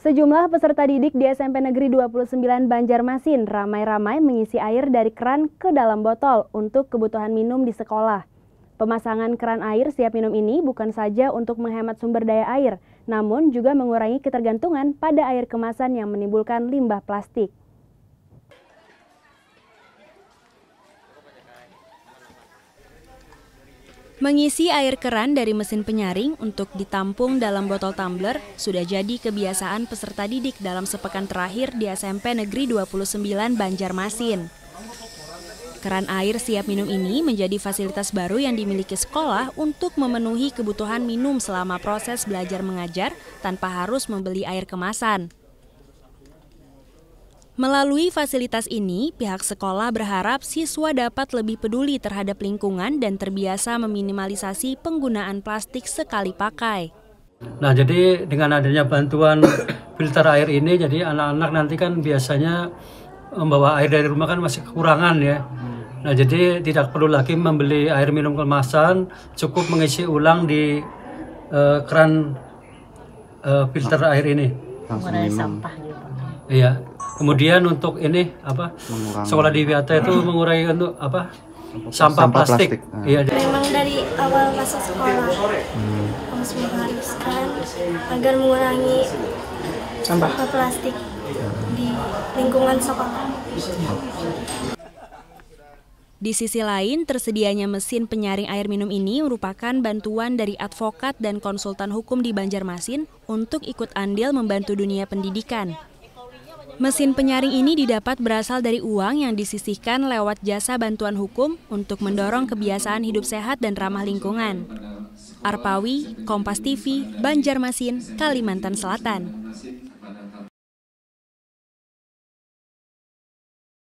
Sejumlah peserta didik di SMP Negeri 29 Banjarmasin ramai-ramai mengisi air dari keran ke dalam botol untuk kebutuhan minum di sekolah. Pemasangan keran air siap minum ini bukan saja untuk menghemat sumber daya air, namun juga mengurangi ketergantungan pada air kemasan yang menimbulkan limbah plastik. Mengisi air keran dari mesin penyaring untuk ditampung dalam botol tumbler sudah jadi kebiasaan peserta didik dalam sepekan terakhir di SMP Negeri 29 Banjarmasin. Keran air siap minum ini menjadi fasilitas baru yang dimiliki sekolah untuk memenuhi kebutuhan minum selama proses belajar mengajar tanpa harus membeli air kemasan. Melalui fasilitas ini, pihak sekolah berharap siswa dapat lebih peduli terhadap lingkungan dan terbiasa meminimalisasi penggunaan plastik sekali pakai. Nah, jadi dengan adanya bantuan filter air ini, jadi anak-anak nanti kan biasanya membawa air dari rumah kan masih kekurangan ya. Nah, jadi tidak perlu lagi membeli air minum kemasan, cukup mengisi ulang di uh, keran uh, filter air ini. Gitu. Iya. Kemudian untuk ini apa mengurangi. sekolah di Wiata itu hmm. mengurangi untuk anu, apa sampah, sampah plastik. plastik. Nah. Iya. Memang dari awal masa sekolah hmm. harus mengharuskan agar mengurangi sampah, sampah plastik di lingkungan sekolah. Di sisi lain, tersedianya mesin penyaring air minum ini merupakan bantuan dari advokat dan konsultan hukum di Banjarmasin untuk ikut andil membantu dunia pendidikan. Mesin penyaring ini didapat berasal dari uang yang disisihkan lewat jasa bantuan hukum untuk mendorong kebiasaan hidup sehat dan ramah lingkungan. Arpawi, Kompas TV, Banjarmasin, Kalimantan Selatan.